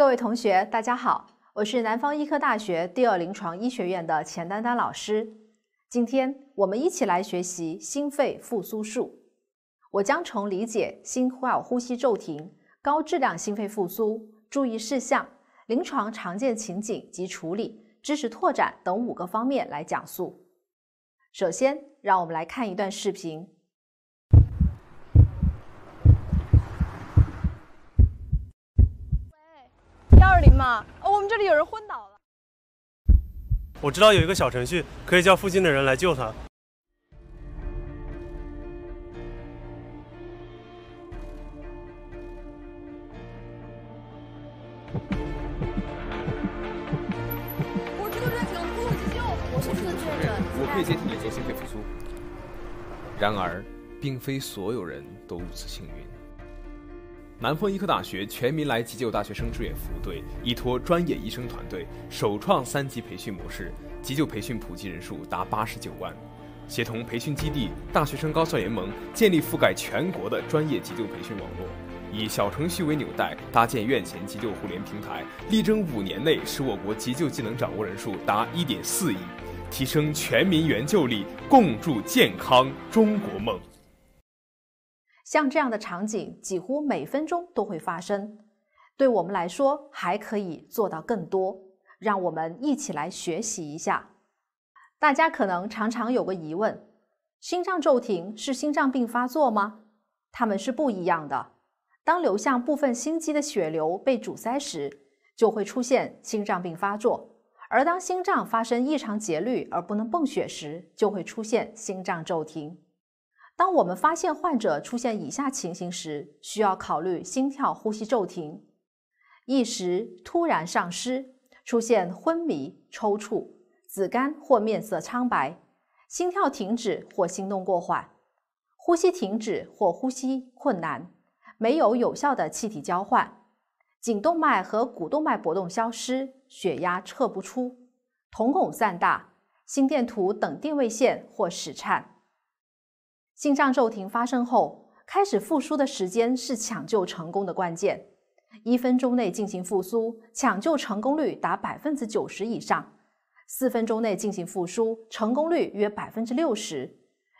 各位同学，大家好，我是南方医科大学第二临床医学院的钱丹丹老师。今天我们一起来学习心肺复苏术。我将从理解心肺呼吸骤停、高质量心肺复苏注意事项、临床常见情景及处理、知识拓展等五个方面来讲述。首先，让我们来看一段视频。林吗？哦，我们这里有人昏倒了。我知道有一个小程序，可以叫附近的人来救他。我正在抢救，我是志愿者，我可以接替你做心肺复苏。然而，并非所有人都如此幸运。南方医科大学全民来急救大学生志愿服务队依托专业医生团队，首创三级培训模式，急救培训普及人数达八十九万。协同培训基地、大学生高校联盟，建立覆盖全国的专业急救培训网络，以小程序为纽带，搭建院前急救互联平台，力争五年内使我国急救技能掌握人数达一点四亿，提升全民援救力，共筑健康中国梦。像这样的场景几乎每分钟都会发生，对我们来说还可以做到更多。让我们一起来学习一下。大家可能常常有个疑问：心脏骤停是心脏病发作吗？它们是不一样的。当流向部分心肌的血流被阻塞时，就会出现心脏病发作；而当心脏发生异常节律而不能泵血时，就会出现心脏骤停。当我们发现患者出现以下情形时，需要考虑心跳、呼吸骤停、意识突然丧失、出现昏迷、抽搐、紫绀或面色苍白、心跳停止或心动过缓、呼吸停止或呼吸困难、没有有效的气体交换、颈动脉和股动脉搏动消失、血压测不出、瞳孔散大、心电图等定位线或室颤。心脏骤停发生后，开始复苏的时间是抢救成功的关键。一分钟内进行复苏，抢救成功率达百分之九十以上；四分钟内进行复苏，成功率约百分之六十；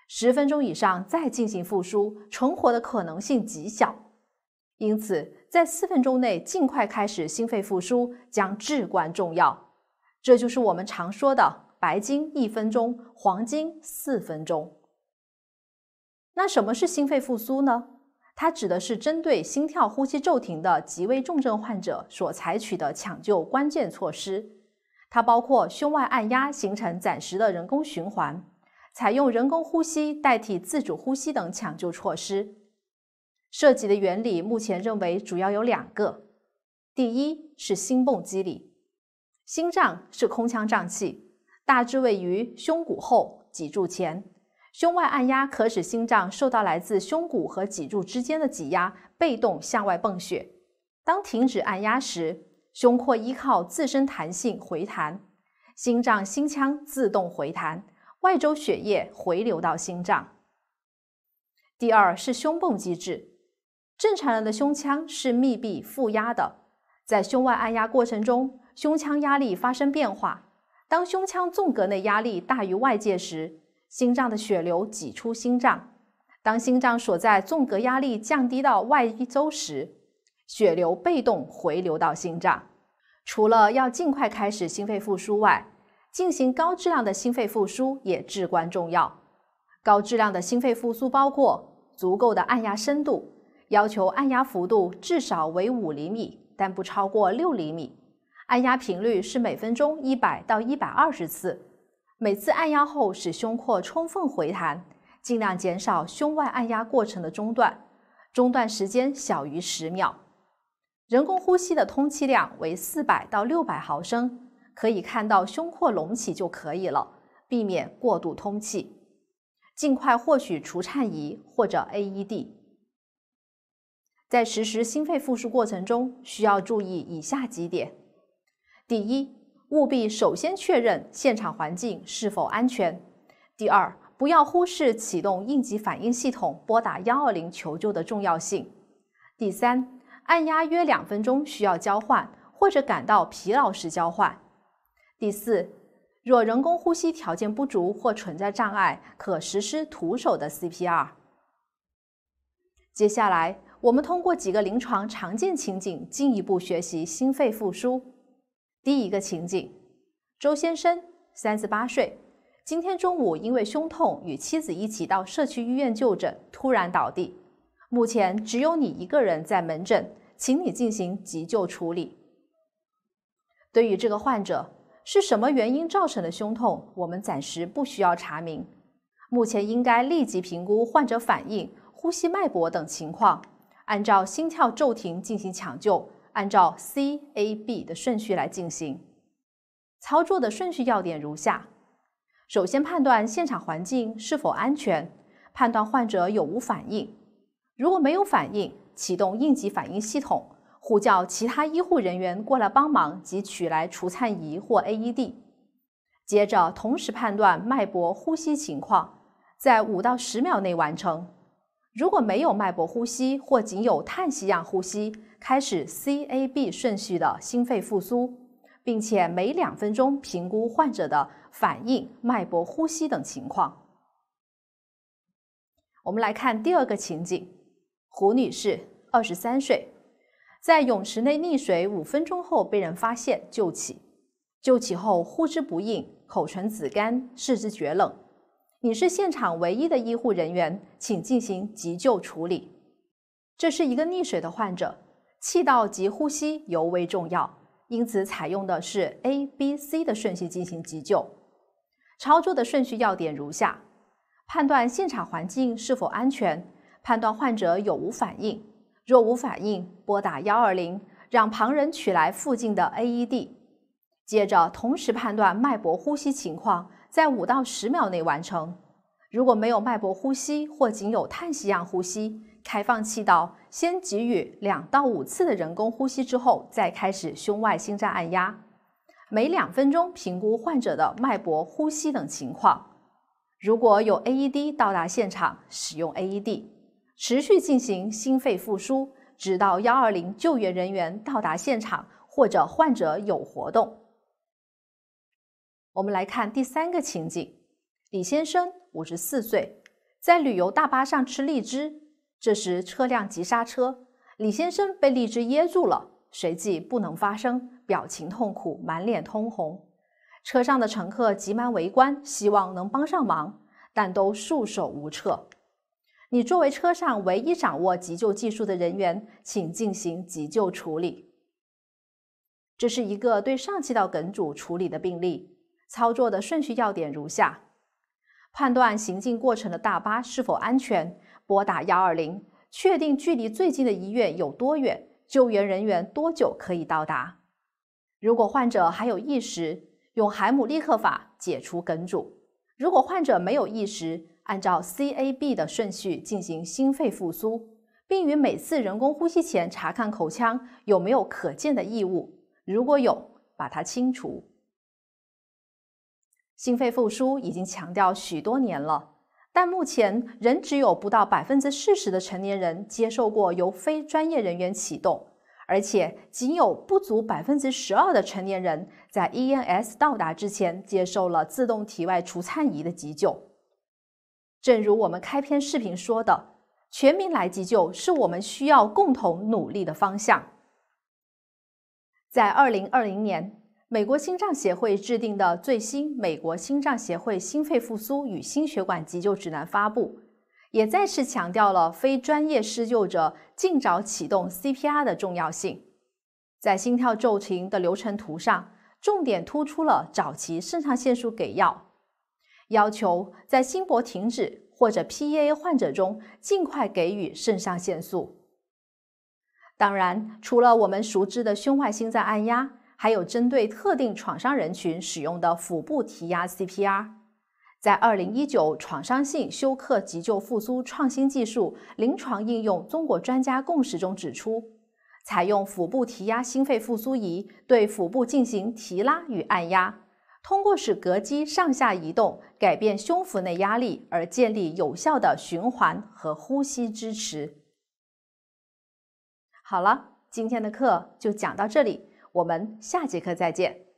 十分钟以上再进行复苏，存活的可能性极小。因此，在四分钟内尽快开始心肺复苏将至关重要。这就是我们常说的“白金一分钟，黄金四分钟”。那什么是心肺复苏呢？它指的是针对心跳呼吸骤停的极危重症患者所采取的抢救关键措施。它包括胸外按压形成暂时的人工循环，采用人工呼吸代替自主呼吸等抢救措施。涉及的原理目前认为主要有两个，第一是心泵机理，心脏是空腔脏器，大致位于胸骨后、脊柱前。胸外按压可使心脏受到来自胸骨和脊柱之间的挤压，被动向外泵血。当停止按压时，胸廓依靠自身弹性回弹，心脏心腔自动回弹，外周血液回流到心脏。第二是胸泵机制，正常人的胸腔是密闭负压的，在胸外按压过程中，胸腔压力发生变化。当胸腔纵隔内压力大于外界时，心脏的血流挤出心脏。当心脏所在纵隔压力降低到外一周时，血流被动回流到心脏。除了要尽快开始心肺复苏外，进行高质量的心肺复苏也至关重要。高质量的心肺复苏包括足够的按压深度，要求按压幅度至少为五厘米，但不超过六厘米。按压频率是每分钟一百到一百二十次。每次按压后使胸廓充分回弹，尽量减少胸外按压过程的中断，中断时间小于十秒。人工呼吸的通气量为四百到六百毫升，可以看到胸廓隆起就可以了，避免过度通气。尽快获取除颤仪或者 AED。在实施心肺复苏过程中，需要注意以下几点：第一，务必首先确认现场环境是否安全。第二，不要忽视启动应急反应系统、拨打幺二零求救的重要性。第三，按压约两分钟需要交换，或者感到疲劳时交换。第四，若人工呼吸条件不足或存在障碍，可实施徒手的 CPR。接下来，我们通过几个临床常见情景进一步学习心肺复苏。第一个情景：周先生，三十八岁，今天中午因为胸痛与妻子一起到社区医院就诊，突然倒地。目前只有你一个人在门诊，请你进行急救处理。对于这个患者，是什么原因造成的胸痛，我们暂时不需要查明。目前应该立即评估患者反应、呼吸、脉搏等情况，按照心跳骤停进行抢救。按照 C A B 的顺序来进行操作的顺序要点如下：首先判断现场环境是否安全，判断患者有无反应。如果没有反应，启动应急反应系统，呼叫其他医护人员过来帮忙及取来除颤仪或 AED。接着同时判断脉搏呼吸情况，在五到十秒内完成。如果没有脉搏呼吸或仅有叹息样呼吸，开始 CAB 顺序的心肺复苏，并且每两分钟评估患者的反应、脉搏、呼吸等情况。我们来看第二个情景：胡女士，二十三岁，在泳池内溺水五分钟后被人发现救起，救起后呼之不应，口唇紫绀，四肢厥冷。你是现场唯一的医护人员，请进行急救处理。这是一个溺水的患者，气道及呼吸尤为重要，因此采用的是 A B C 的顺序进行急救。操作的顺序要点如下：判断现场环境是否安全，判断患者有无反应。若无反应，拨打幺二零，让旁人取来附近的 A E D。接着，同时判断脉搏呼吸情况。在五到十秒内完成。如果没有脉搏呼吸或仅有叹息样呼吸，开放气道，先给予两到五次的人工呼吸之后，再开始胸外心脏按压。每两分钟评估患者的脉搏、呼吸等情况。如果有 AED 到达现场，使用 AED，持续进行心肺复苏，直到幺二零救援人员到达现场或者患者有活动。我们来看第三个情景：李先生五十四岁，在旅游大巴上吃荔枝，这时车辆急刹车，李先生被荔枝噎住了，随即不能发声，表情痛苦，满脸通红。车上的乘客急忙围观，希望能帮上忙，但都束手无策。你作为车上唯一掌握急救技术的人员，请进行急救处理。这是一个对上气道梗阻处理的病例。操作的顺序要点如下：判断行进过程的大巴是否安全，拨打幺二零，确定距离最近的医院有多远，救援人员多久可以到达。如果患者还有意识，用海姆立克法解除梗阻；如果患者没有意识，按照 CAB 的顺序进行心肺复苏，并于每次人工呼吸前查看口腔有没有可见的异物，如果有，把它清除。心肺复苏已经强调许多年了，但目前仍只有不到百分之四十的成年人接受过由非专业人员启动，而且仅有不足百分之十二的成年人在 E N S 到达之前接受了自动体外除颤仪的急救。正如我们开篇视频说的，全民来急救是我们需要共同努力的方向。在二零二零年。美国心脏协会制定的最新《美国心脏协会心肺复苏与心血管急救指南》发布，也再次强调了非专业施救者尽早启动 CPR 的重要性。在心跳骤停的流程图上，重点突出了早期肾上腺素给药，要求在心搏停止或者 PEA 患者中尽快给予肾上腺素。当然，除了我们熟知的胸外心脏按压。还有针对特定创伤人群使用的腹部提压 CPR，在二零一九创伤性休克急救复苏创新技术临床应用中国专家共识中指出，采用腹部提压心肺复苏仪对腹部进行提拉与按压，通过使膈肌上下移动，改变胸腹内压力，而建立有效的循环和呼吸支持。好了，今天的课就讲到这里。我们下节课再见。